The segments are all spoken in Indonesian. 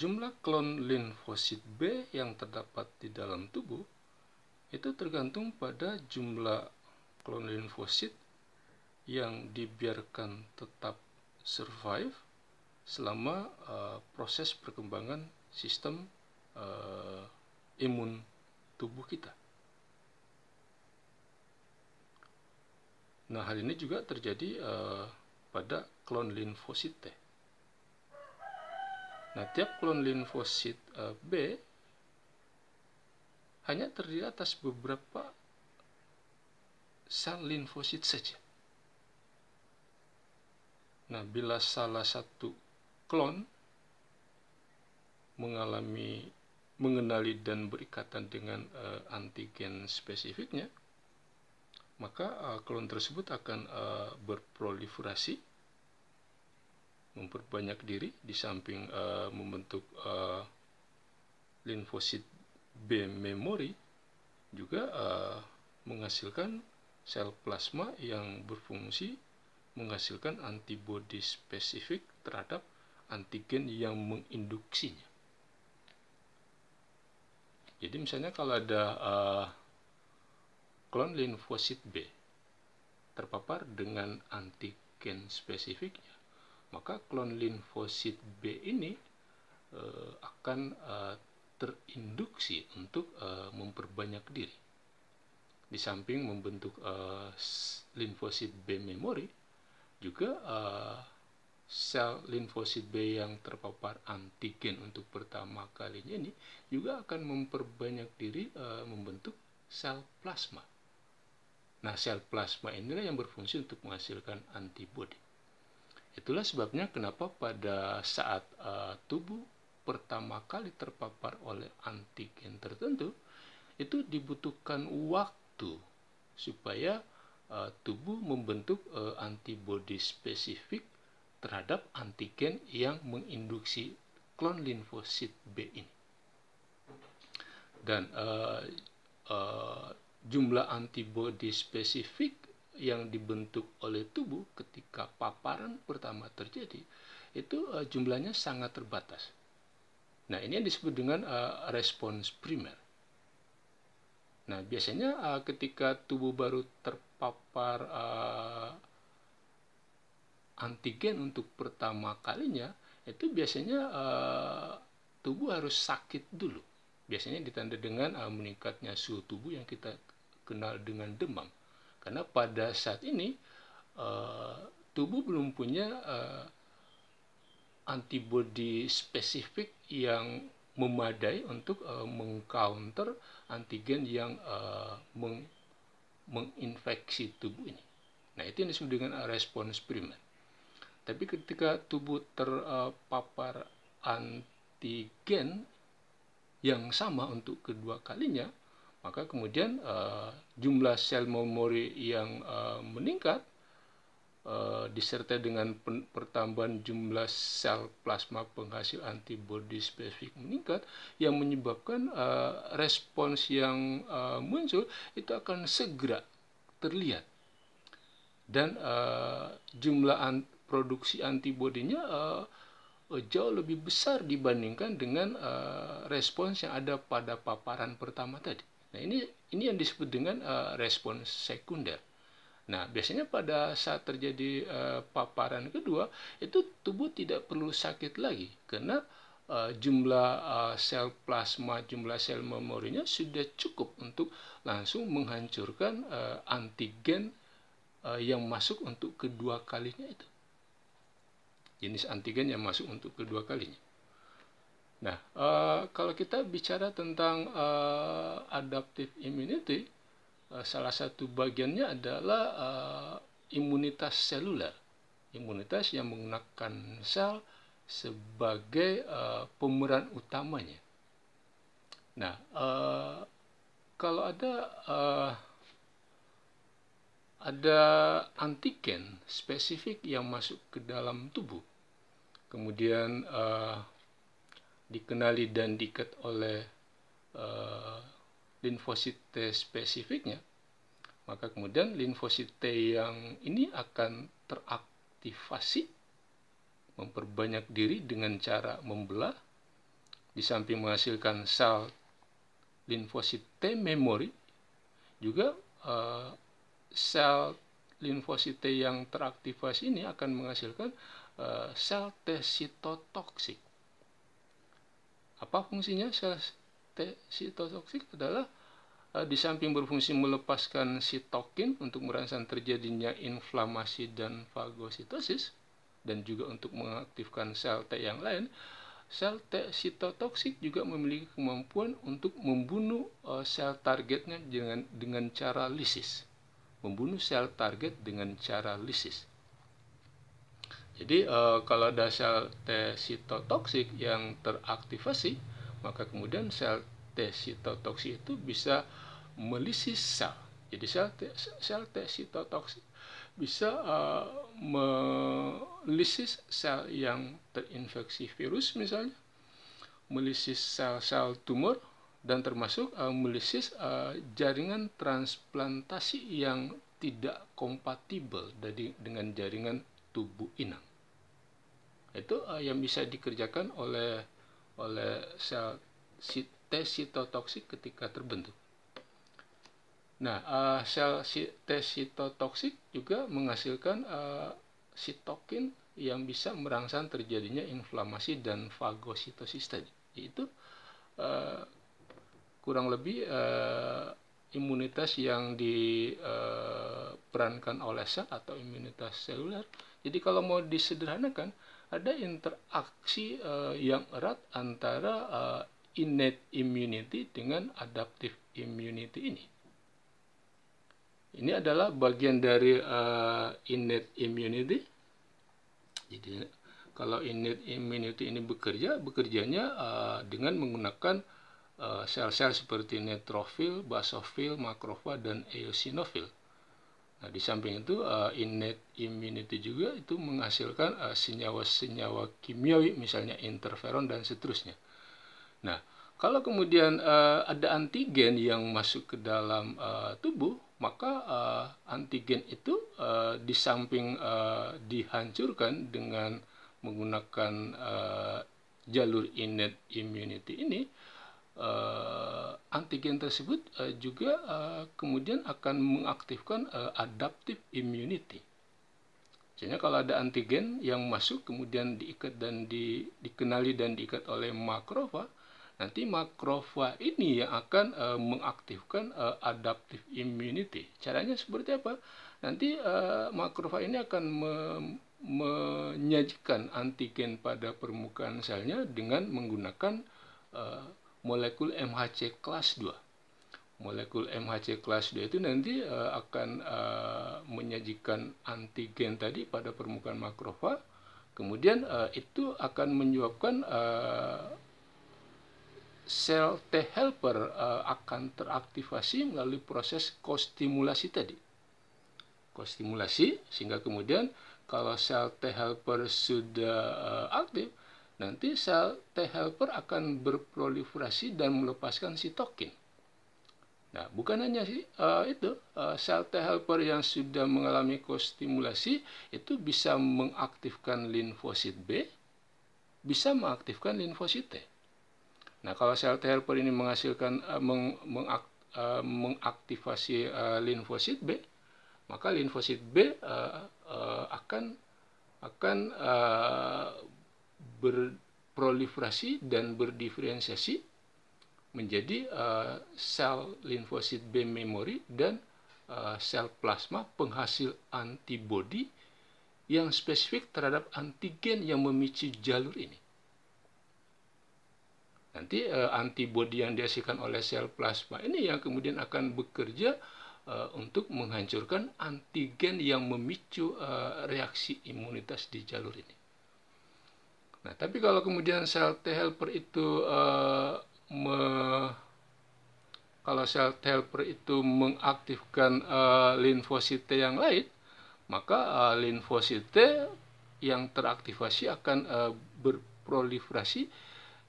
jumlah klon linfosit B yang terdapat di dalam tubuh itu tergantung pada jumlah klon linfosit yang dibiarkan tetap survive selama uh, proses perkembangan sistem uh, imun tubuh kita. Nah, hal ini juga terjadi uh, pada klon linfosit T. Nah, tiap klon limfosit eh, B hanya terdiri atas beberapa sel limfosit saja. Nah, bila salah satu klon mengalami mengenali dan berikatan dengan uh, antigen spesifiknya, maka uh, klon tersebut akan uh, berproliferasi memperbanyak diri di samping uh, membentuk uh, eh, limfosit B memori juga uh, menghasilkan sel plasma yang berfungsi menghasilkan antibodi spesifik terhadap antigen yang menginduksinya. Jadi misalnya kalau ada uh, klon limfosit B terpapar dengan antigen spesifiknya maka klon linfosit B ini e, akan e, terinduksi untuk e, memperbanyak diri. Di samping membentuk e, limfosit B memori, juga e, sel linfosit B yang terpapar antigen untuk pertama kalinya ini juga akan memperbanyak diri e, membentuk sel plasma. Nah, sel plasma inilah yang berfungsi untuk menghasilkan antibodi. Itulah sebabnya kenapa pada saat uh, tubuh pertama kali terpapar oleh antigen tertentu itu dibutuhkan waktu supaya uh, tubuh membentuk uh, antibodi spesifik terhadap antigen yang menginduksi klon linfosit B ini. Dan uh, uh, jumlah antibodi spesifik yang dibentuk oleh tubuh ketika paparan pertama terjadi itu uh, jumlahnya sangat terbatas. Nah, ini yang disebut dengan uh, eh, respons primer. Nah, biasanya uh, ketika tubuh baru terpapar uh, antigen untuk pertama kalinya, itu biasanya uh, tubuh harus sakit dulu. Biasanya ditanda dengan uh, meningkatnya suhu tubuh yang kita kenal dengan demam. Karena pada saat ini uh, tubuh belum punya uh, eh, antibodi spesifik yang memadai untuk uh, mengcounter antigen yang uh, meng menginfeksi tubuh ini. Nah, itu yang disebut dengan respons primer. Tapi ketika tubuh terpapar antigen yang sama untuk kedua kalinya, maka kemudian uh, jumlah sel memori yang uh, meningkat uh, disertai dengan pertambahan jumlah sel plasma penghasil antibodi spesifik meningkat yang menyebabkan uh, respons yang uh, muncul itu akan segera terlihat dan uh, jumlah an produksi antibodinya uh, jauh lebih besar dibandingkan dengan uh, respons yang ada pada paparan pertama tadi. Nah, ini ini yang disebut dengan uh, eh, respon sekunder. Nah, biasanya pada saat terjadi uh, paparan kedua, itu tubuh tidak perlu sakit lagi karena uh, jumlah uh, sel plasma, jumlah sel memorinya sudah cukup untuk langsung menghancurkan uh, antigen uh, yang masuk untuk kedua kalinya itu. Jenis antigen yang masuk untuk kedua kalinya. Nah, uh, kalau kita bicara tentang uh, adaptive immunity, uh, salah satu bagiannya adalah uh, imunitas seluler, imunitas yang menggunakan sel sebagai uh, pemeran utamanya. Nah, uh, kalau ada uh, ada antigen spesifik yang masuk ke dalam tubuh, kemudian uh, dikenali dan diket oleh uh, eh, linfosit T spesifiknya, maka kemudian linfosit T yang ini akan teraktivasi, memperbanyak diri dengan cara membelah, di samping menghasilkan sel linfosit T memori, juga uh, sel linfosit T yang teraktivasi ini akan menghasilkan uh, sel T sitotoksik apa fungsinya sel T sitotoksik adalah eh, di samping berfungsi melepaskan sitokin untuk merangsang terjadinya inflamasi dan fagositosis dan juga untuk mengaktifkan sel T yang lain, sel T sitotoksik juga memiliki kemampuan untuk membunuh eh, sel targetnya dengan dengan cara lisis. Membunuh sel target dengan cara lisis. Jadi uh, kalau ada sel T sitotoksik yang teraktivasi, maka kemudian sel T sitotoksik itu bisa melisis sel. Jadi sel T, sel T sitotoksik bisa uh, melisis sel yang terinfeksi virus misalnya, melisis sel-sel tumor dan termasuk uh, melisis uh, jaringan transplantasi yang tidak kompatibel dari dengan jaringan tubuh inang itu uh, yang bisa dikerjakan oleh oleh sel T sitotoksik ketika terbentuk. Nah, uh, sel T sitotoksik juga menghasilkan uh, sitokin yang bisa merangsang terjadinya inflamasi dan fagositosis tadi. Itu uh, kurang lebih uh, imunitas yang diperankan eh, oleh sel atau imunitas seluler. Jadi kalau mau disederhanakan, ada interaksi uh, yang erat antara uh, innate immunity dengan adaptive immunity ini. Ini adalah bagian dari uh, innate immunity. Jadi kalau innate immunity ini bekerja, bekerjanya uh, dengan menggunakan Eh, sel-sel seperti neutrofil, basofil, makrofag dan eosinofil. Nah, di samping itu eh, innate immunity juga itu menghasilkan eh, senyawa-senyawa kimiawi misalnya interferon dan seterusnya. Nah, kalau kemudian ada antigen yang masuk ke dalam tubuh, maka antigen itu di samping dihancurkan dengan menggunakan jalur innate immunity ini uh, antigen tersebut uh, juga uh, kemudian akan mengaktifkan uh, adaptive immunity. Jadi kalau ada antigen yang masuk kemudian diikat dan di, dikenali dan diikat oleh makrofa, nanti makrofa ini yang akan uh, mengaktifkan uh, adaptive immunity. Caranya seperti apa? Nanti uh, makrofa ini akan menyajikan antigen pada permukaan selnya dengan menggunakan uh, molekul MHC kelas 2. Molekul MHC kelas 2 itu nanti uh, akan uh, menyajikan antigen tadi pada permukaan makrofag, kemudian uh, itu akan menyebabkan uh, sel T helper uh, akan teraktivasi melalui proses kostimulasi tadi. Kostimulasi sehingga kemudian kalau sel T helper sudah uh, aktif, nanti sel T helper akan berproliferasi dan melepaskan sitokin. Nah, bukan hanya uh, itu, uh, sel T helper yang sudah mengalami kostimulasi itu bisa mengaktifkan linfosit B, bisa mengaktifkan linfosit T. Nah, kalau sel T helper ini menghasilkan uh, meng, mengak, uh, mengaktifasi uh, limfosit B, maka linfosit B uh, uh, akan akan uh, berproliferasi dan berdiferensiasi menjadi uh, sel limfosit B memori dan uh, sel plasma penghasil antibodi yang spesifik terhadap antigen yang memicu jalur ini. Nanti uh, antibodi yang dihasilkan oleh sel plasma ini yang kemudian akan bekerja uh, untuk menghancurkan antigen yang memicu uh, reaksi imunitas di jalur ini. Nah, tapi kalau kemudian sel T helper itu uh, me, kalau sel T helper itu mengaktifkan uh, eh, limfosit T yang lain, maka uh, eh, limfosit T yang teraktivasi akan uh, berproliferasi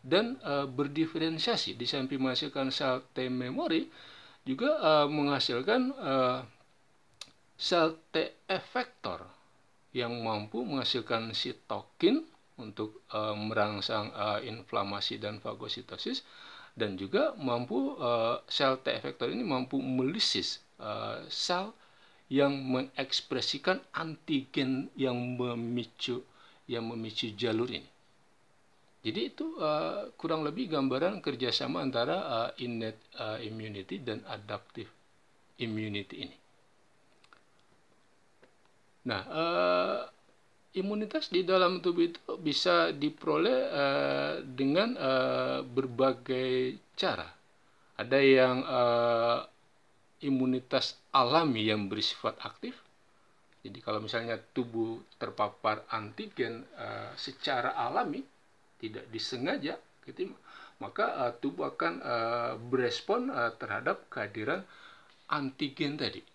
dan uh, berdiferensiasi di samping menghasilkan sel T memori juga uh, menghasilkan uh, sel T efektor yang mampu menghasilkan sitokin untuk uh, merangsang uh, inflamasi dan fagositosis dan juga mampu uh, sel T efektor ini mampu melisis uh, sel yang mengekspresikan antigen yang memicu yang memicu jalur ini. Jadi itu uh, kurang lebih gambaran kerjasama antara uh, innate uh, immunity dan adaptive immunity ini. Nah, uh, imunitas di dalam tubuh itu bisa diperoleh uh, dengan uh, berbagai cara. Ada yang uh, imunitas alami yang bersifat aktif. Jadi kalau misalnya tubuh terpapar antigen uh, secara alami, tidak disengaja, gitu, maka uh, tubuh akan uh, berespon uh, terhadap kehadiran antigen tadi.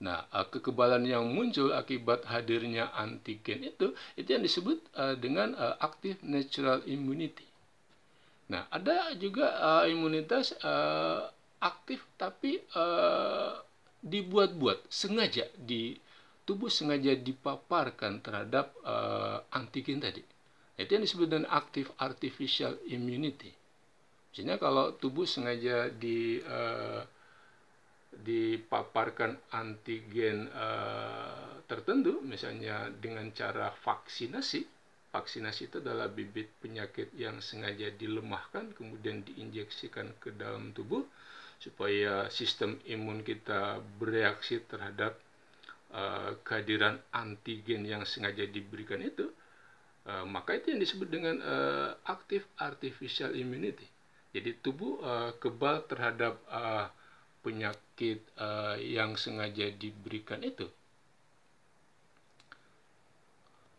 Nah, eh, kekebalan yang muncul akibat hadirnya antigen itu, itu yang disebut eh, dengan eh, active natural immunity. Nah, ada juga imunitas aktif tapi dibuat-buat, sengaja di tubuh sengaja dipaparkan terhadap antigen tadi. Itu yang disebut dengan active artificial immunity. Misalnya kalau tubuh sengaja di uh, dipaparkan antigen uh, tertentu, misalnya dengan cara vaksinasi. Vaksinasi itu adalah bibit penyakit yang sengaja dilemahkan, kemudian diinjeksikan ke dalam tubuh supaya sistem imun kita bereaksi terhadap uh, kehadiran antigen yang sengaja diberikan itu. Uh, maka itu yang disebut dengan uh, active artificial immunity. Jadi tubuh uh, kebal terhadap uh, penyakit sakit uh, eh, yang sengaja diberikan itu.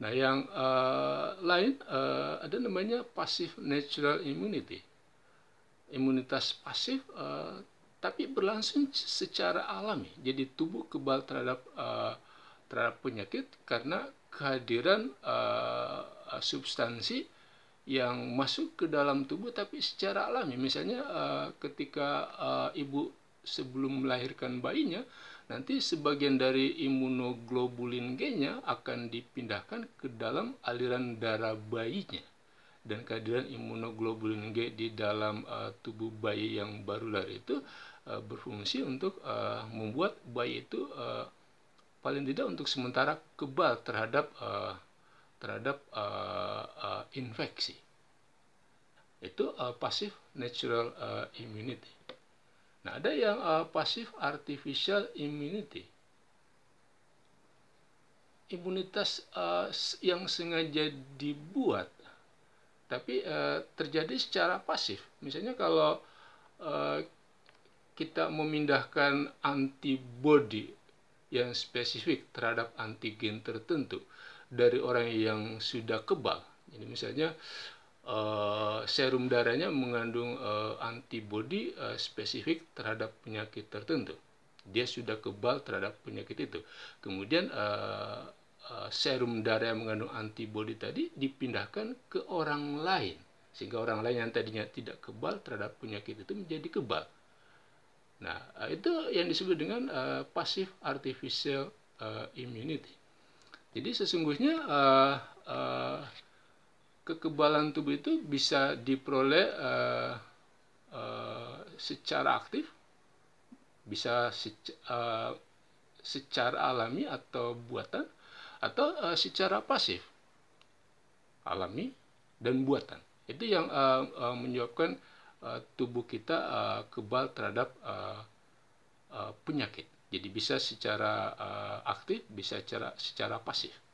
Nah, yang uh, lain uh, ada namanya passive natural immunity. Imunitas pasif uh, tapi berlangsung secara alami. Jadi tubuh kebal terhadap uh, terhadap penyakit karena kehadiran uh, substansi yang masuk ke dalam tubuh tapi secara alami. Misalnya uh, ketika uh, ibu sebelum melahirkan bayinya, nanti sebagian dari imunoglobulin G-nya akan dipindahkan ke dalam aliran darah bayinya. Dan kehadiran imunoglobulin G di dalam uh, tubuh bayi yang baru lahir itu uh, berfungsi untuk uh, membuat bayi itu uh, paling tidak untuk sementara kebal terhadap uh, terhadap uh, uh, infeksi. Itu uh, pasif natural uh, immunity. Nah, ada yang uh, pasif artificial immunity. Imunitas uh, yang sengaja dibuat tapi uh, terjadi secara pasif. Misalnya kalau uh, kita memindahkan antibody yang spesifik terhadap antigen tertentu dari orang yang sudah kebal. Jadi misalnya Eh, serum darahnya mengandung uh, antibodi uh, spesifik terhadap penyakit tertentu. Dia sudah kebal terhadap penyakit itu. Kemudian uh, uh, serum darah yang mengandung antibodi tadi dipindahkan ke orang lain sehingga orang lain yang tadinya tidak kebal terhadap penyakit itu menjadi kebal. Nah, itu yang disebut dengan uh, passive artificial uh, immunity. Jadi sesungguhnya uh, uh, kekebalan tubuh itu bisa diperoleh uh, uh, secara aktif, bisa seca, uh, secara alami atau buatan, atau uh, secara pasif, alami dan buatan. Itu yang uh, uh, menyebabkan uh, tubuh kita uh, kebal terhadap uh, uh, penyakit. Jadi bisa secara uh, aktif, bisa secara, secara pasif.